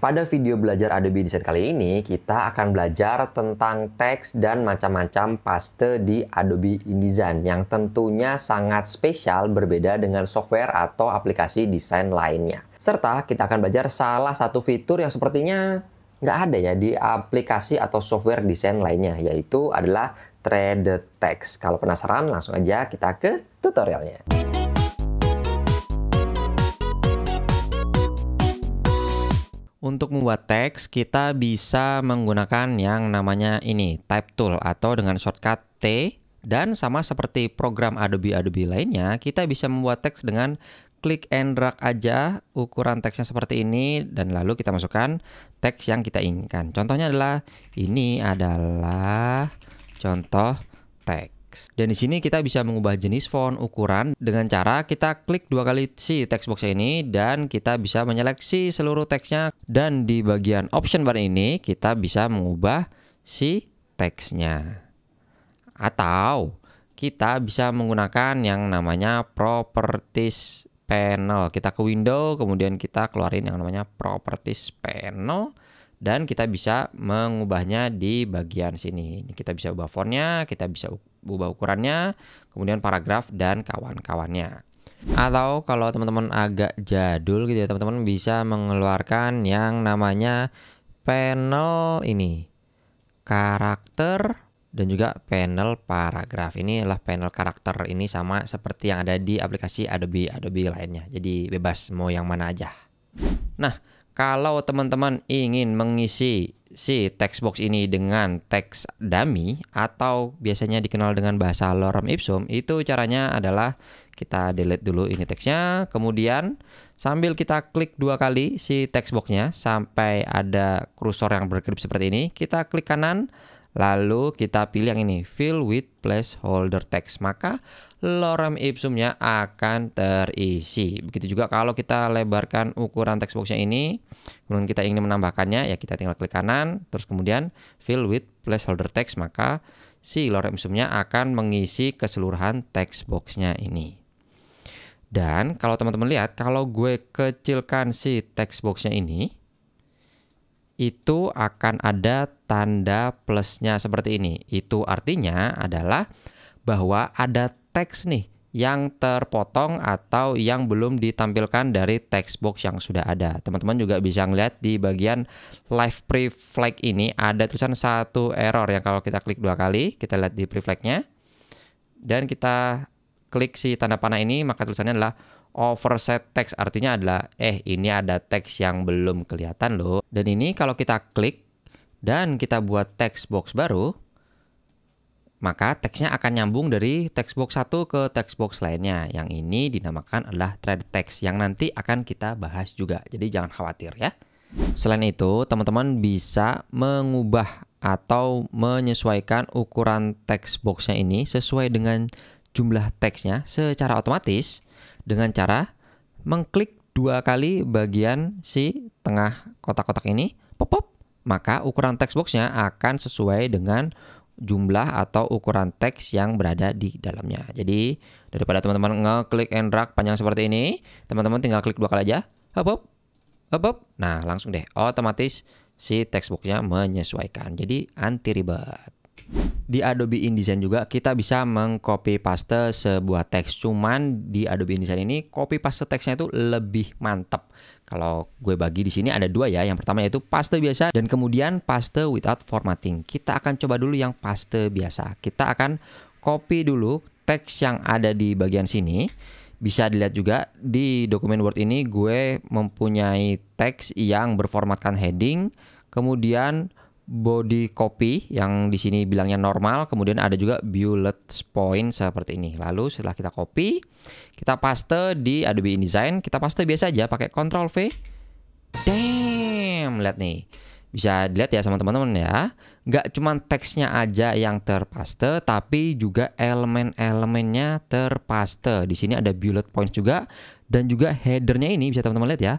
Pada video belajar Adobe Design kali ini, kita akan belajar tentang teks dan macam-macam paste di Adobe InDesign yang tentunya sangat spesial berbeda dengan software atau aplikasi desain lainnya. Serta kita akan belajar salah satu fitur yang sepertinya nggak ada ya di aplikasi atau software desain lainnya, yaitu adalah threaded text. Kalau penasaran, langsung aja kita ke tutorialnya. Untuk membuat teks, kita bisa menggunakan yang namanya ini, Type Tool atau dengan shortcut T. Dan sama seperti program Adobe-Adobe lainnya, kita bisa membuat teks dengan klik and drag aja ukuran teksnya seperti ini dan lalu kita masukkan teks yang kita inginkan. Contohnya adalah ini adalah contoh teks text. Dan di sini kita bisa mengubah jenis font, ukuran dengan cara kita klik dua kali si text box ini dan kita bisa menyeleksi seluruh teksnya dan di bagian option bar ini kita bisa mengubah si teksnya. Atau kita bisa menggunakan yang namanya properties panel. Kita ke window, kemudian kita keluarin yang namanya properties panel dan kita bisa mengubahnya di bagian sini. Ini kita bisa ubah fontnya, kita bisa ubah ukurannya, kemudian paragraf dan kawan-kawannya. Atau kalau teman-teman agak jadul gitu ya, teman-teman bisa mengeluarkan yang namanya panel ini. Karakter dan juga panel paragraf. Ini adalah panel karakter ini sama seperti yang ada di aplikasi Adobe Adobe lainnya. Jadi bebas mau yang mana aja. Nah, kalau teman-teman ingin mengisi si text box ini dengan teks dummy atau biasanya dikenal dengan bahasa lorem ipsum itu caranya adalah kita delete dulu ini teksnya kemudian sambil kita klik dua kali si text boxnya sampai ada kursor yang berkedip seperti ini kita klik kanan Lalu kita pilih yang ini, fill with placeholder text. Maka lorem ipsumnya akan terisi. Begitu juga kalau kita lebarkan ukuran text boxnya ini, kemudian kita ingin menambahkannya, ya kita tinggal klik kanan, terus kemudian fill with placeholder text, maka si lorem ipsumnya akan mengisi keseluruhan text boxnya ini. Dan kalau teman-teman lihat, kalau gue kecilkan si text boxnya ini, itu akan ada tanda plusnya seperti ini. Itu artinya adalah bahwa ada teks nih yang terpotong atau yang belum ditampilkan dari text box yang sudah ada. Teman-teman juga bisa melihat di bagian live preflag ini ada tulisan satu error yang kalau kita klik dua kali, kita lihat di preflagnya. Dan kita klik si tanda panah ini, maka tulisannya adalah Overset text artinya adalah eh ini ada teks yang belum kelihatan loh. Dan ini kalau kita klik dan kita buat text box baru, maka teksnya akan nyambung dari text box 1 ke text box lainnya. Yang ini dinamakan adalah thread text yang nanti akan kita bahas juga. Jadi jangan khawatir ya. Selain itu, teman-teman bisa mengubah atau menyesuaikan ukuran text boxnya ini sesuai dengan jumlah teksnya secara otomatis dengan cara mengklik dua kali bagian si tengah kotak-kotak ini, pop pop, maka ukuran textbox-nya akan sesuai dengan jumlah atau ukuran teks yang berada di dalamnya. Jadi daripada teman-teman ngeklik and drag panjang seperti ini, teman-teman tinggal klik dua kali aja, hop hop, hop hop. Nah langsung deh, otomatis si textbox-nya menyesuaikan. Jadi anti ribet di Adobe InDesign juga kita bisa mengcopy paste sebuah teks cuman di Adobe InDesign ini copy paste teksnya itu lebih mantep kalau gue bagi di sini ada dua ya yang pertama yaitu paste biasa dan kemudian paste without formatting kita akan coba dulu yang paste biasa kita akan copy dulu teks yang ada di bagian sini bisa dilihat juga di dokumen Word ini gue mempunyai teks yang berformatkan heading kemudian body copy yang di sini bilangnya normal, kemudian ada juga Bullet point seperti ini. Lalu setelah kita copy, kita paste di Adobe InDesign, kita paste biasa aja pakai Ctrl V. Damn, lihat nih. Bisa dilihat ya sama teman-teman ya. Nggak cuma teksnya aja yang terpaste, tapi juga elemen-elemennya terpaste. Di sini ada bullet point juga dan juga headernya ini bisa teman-teman lihat ya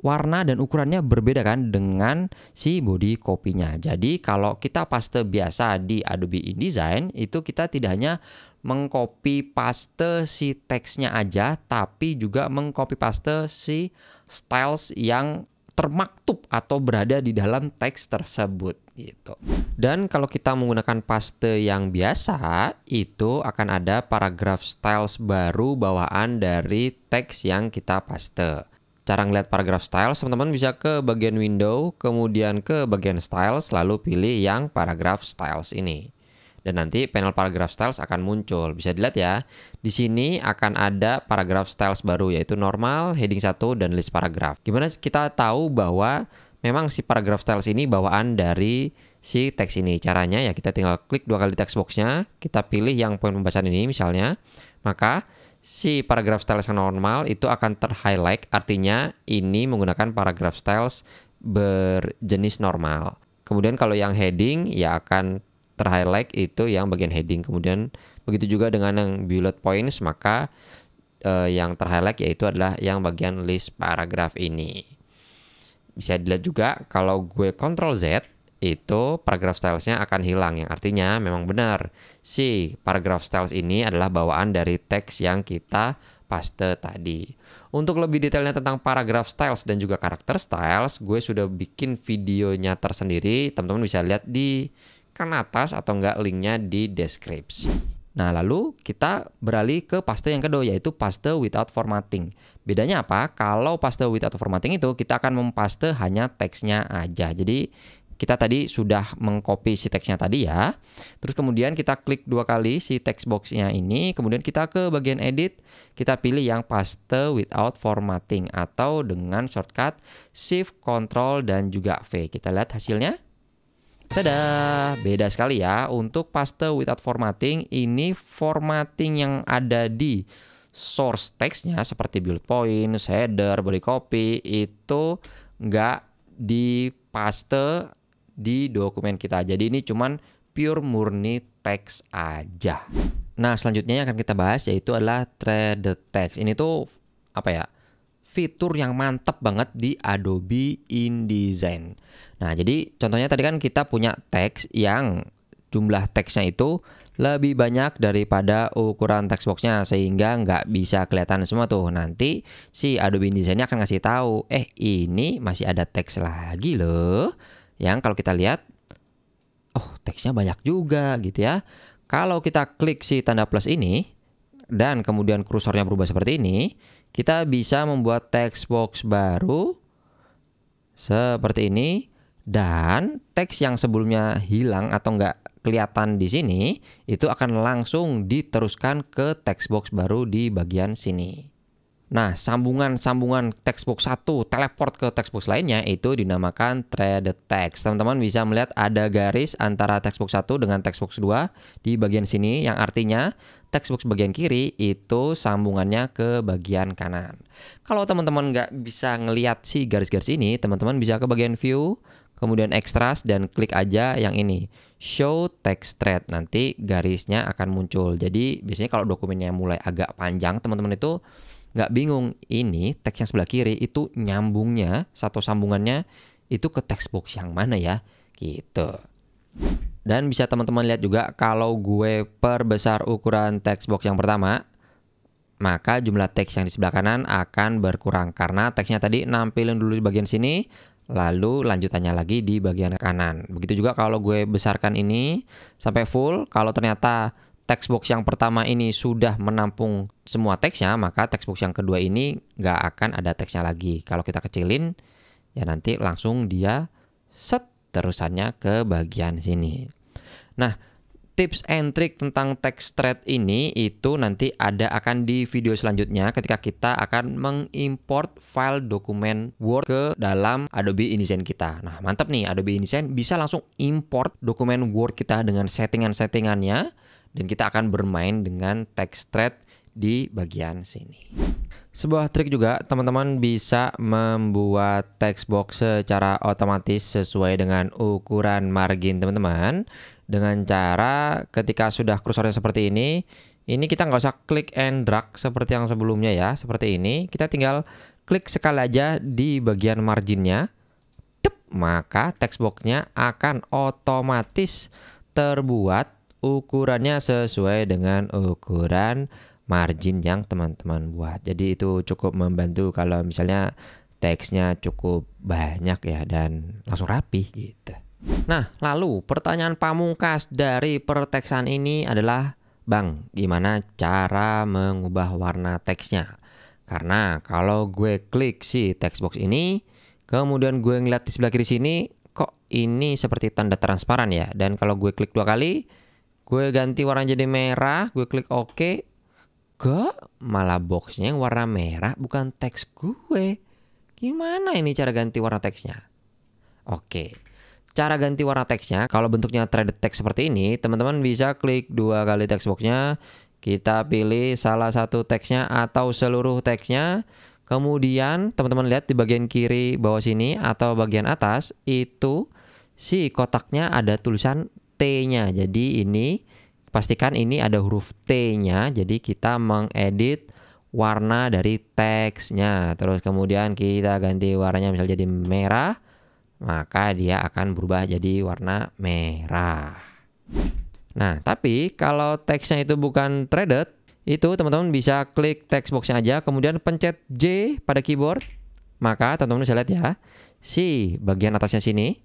warna dan ukurannya berbeda kan dengan si body kopinya. Jadi kalau kita paste biasa di Adobe InDesign itu kita tidak hanya mengcopy paste si teksnya aja tapi juga mengcopy paste si styles yang termaktub atau berada di dalam teks tersebut gitu. Dan kalau kita menggunakan paste yang biasa itu akan ada paragraf styles baru bawaan dari teks yang kita paste cara ngeliat paragraph styles, teman-teman bisa ke bagian window, kemudian ke bagian styles, lalu pilih yang paragraph styles ini. Dan nanti panel paragraph styles akan muncul. Bisa dilihat ya. Di sini akan ada paragraph styles baru yaitu normal, heading 1 dan list paragraph. Gimana kita tahu bahwa memang si paragraph styles ini bawaan dari si teks ini. Caranya ya kita tinggal klik dua kali text boxnya, kita pilih yang poin pembahasan ini misalnya, maka si paragraph styles yang normal itu akan terhighlight artinya ini menggunakan paragraph styles berjenis normal. Kemudian kalau yang heading ya akan terhighlight itu yang bagian heading. Kemudian begitu juga dengan yang bullet points maka eh, yang terhighlight yaitu adalah yang bagian list paragraf ini. Bisa dilihat juga kalau gue control Z itu paragraph stylesnya akan hilang yang artinya memang benar si paragraph styles ini adalah bawaan dari teks yang kita paste tadi. Untuk lebih detailnya tentang paragraph styles dan juga karakter styles, gue sudah bikin videonya tersendiri. Teman-teman bisa lihat di kan atas atau enggak linknya di deskripsi. Nah, lalu kita beralih ke paste yang kedua yaitu paste without formatting. Bedanya apa? Kalau paste without formatting itu kita akan mempaste hanya teksnya aja. Jadi kita tadi sudah mengcopy si teksnya tadi ya. Terus kemudian kita klik dua kali si text boxnya ini, kemudian kita ke bagian edit, kita pilih yang paste without formatting atau dengan shortcut shift control dan juga V. Kita lihat hasilnya. Tada, beda sekali ya. Untuk paste without formatting, ini formatting yang ada di source teksnya seperti bullet point, header, body copy itu nggak dipaste di dokumen kita. Jadi ini cuman pure murni teks aja. Nah, selanjutnya yang akan kita bahas yaitu adalah threaded text. Ini tuh apa ya? fitur yang mantep banget di Adobe InDesign. Nah, jadi contohnya tadi kan kita punya teks yang jumlah teksnya itu lebih banyak daripada ukuran textboxnya sehingga nggak bisa kelihatan semua tuh. Nanti si Adobe InDesign akan ngasih tahu, eh ini masih ada teks lagi loh yang kalau kita lihat oh teksnya banyak juga gitu ya. Kalau kita klik si tanda plus ini dan kemudian kursornya berubah seperti ini, kita bisa membuat text box baru seperti ini dan teks yang sebelumnya hilang atau nggak kelihatan di sini itu akan langsung diteruskan ke text box baru di bagian sini. Nah, sambungan-sambungan textbook satu teleport ke textbook lainnya itu dinamakan thread text. Teman-teman bisa melihat ada garis antara textbook satu dengan textbook dua di bagian sini yang artinya textbook bagian kiri itu sambungannya ke bagian kanan. Kalau teman-teman nggak bisa ngelihat si garis-garis ini, teman-teman bisa ke bagian view, kemudian extras dan klik aja yang ini. Show text thread nanti garisnya akan muncul. Jadi biasanya kalau dokumennya mulai agak panjang, teman-teman itu nggak bingung ini teks yang sebelah kiri itu nyambungnya satu sambungannya itu ke text box yang mana ya gitu dan bisa teman-teman lihat juga kalau gue perbesar ukuran text box yang pertama maka jumlah teks yang di sebelah kanan akan berkurang karena teksnya tadi nampilin dulu di bagian sini lalu lanjutannya lagi di bagian kanan begitu juga kalau gue besarkan ini sampai full kalau ternyata textbox yang pertama ini sudah menampung semua teksnya, maka textbox yang kedua ini nggak akan ada teksnya lagi. Kalau kita kecilin, ya nanti langsung dia set terusannya ke bagian sini. Nah, tips and trick tentang text thread ini itu nanti ada akan di video selanjutnya ketika kita akan mengimport file dokumen Word ke dalam Adobe InDesign kita. Nah, mantap nih Adobe InDesign bisa langsung import dokumen Word kita dengan settingan-settingannya dan kita akan bermain dengan text thread di bagian sini. Sebuah trik juga, teman-teman bisa membuat text box secara otomatis sesuai dengan ukuran margin teman-teman. Dengan cara ketika sudah kursornya seperti ini, ini kita nggak usah klik and drag seperti yang sebelumnya ya, seperti ini. Kita tinggal klik sekali aja di bagian marginnya, Dep, maka text boxnya akan otomatis terbuat ukurannya sesuai dengan ukuran margin yang teman-teman buat. Jadi itu cukup membantu kalau misalnya teksnya cukup banyak ya dan langsung rapi gitu. Nah, lalu pertanyaan pamungkas dari perteksan ini adalah Bang, gimana cara mengubah warna teksnya? Karena kalau gue klik si textbox ini, kemudian gue ngeliat di sebelah kiri sini, kok ini seperti tanda transparan ya? Dan kalau gue klik dua kali, Gue ganti warna jadi merah, gue klik OK. Gak, malah boxnya yang warna merah bukan teks gue. Gimana ini cara ganti warna teksnya? Oke, cara ganti warna teksnya, kalau bentuknya threaded text seperti ini, teman-teman bisa klik dua kali text boxnya, kita pilih salah satu teksnya atau seluruh teksnya. Kemudian teman-teman lihat di bagian kiri bawah sini atau bagian atas itu si kotaknya ada tulisan T-nya. Jadi ini pastikan ini ada huruf T-nya. Jadi kita mengedit warna dari teksnya. Terus kemudian kita ganti warnanya misalnya jadi merah, maka dia akan berubah jadi warna merah. Nah, tapi kalau teksnya itu bukan threaded, itu teman-teman bisa klik text boxnya aja, kemudian pencet J pada keyboard. Maka teman-teman bisa lihat ya, si bagian atasnya sini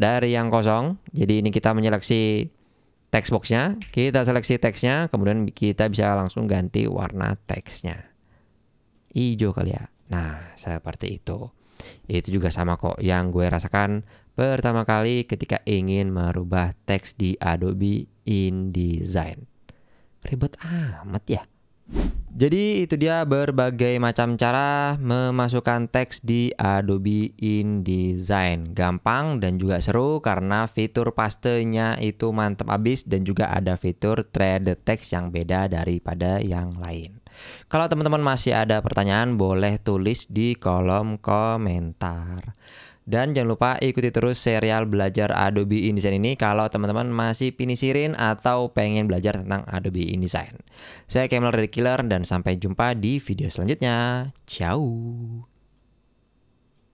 dari yang kosong. Jadi ini kita menyeleksi text boxnya, kita seleksi teksnya, kemudian kita bisa langsung ganti warna teksnya. Hijau kali ya. Nah, seperti itu. Itu juga sama kok yang gue rasakan pertama kali ketika ingin merubah teks di Adobe InDesign. Ribet amat ya. Jadi itu dia berbagai macam cara memasukkan teks di Adobe InDesign. Gampang dan juga seru karena fitur pastenya itu mantap abis dan juga ada fitur thread text yang beda daripada yang lain. Kalau teman-teman masih ada pertanyaan boleh tulis di kolom komentar. Dan jangan lupa ikuti terus serial belajar Adobe InDesign ini kalau teman-teman masih pinisirin atau pengen belajar tentang Adobe InDesign. Saya Kemal dari Killer dan sampai jumpa di video selanjutnya. Ciao!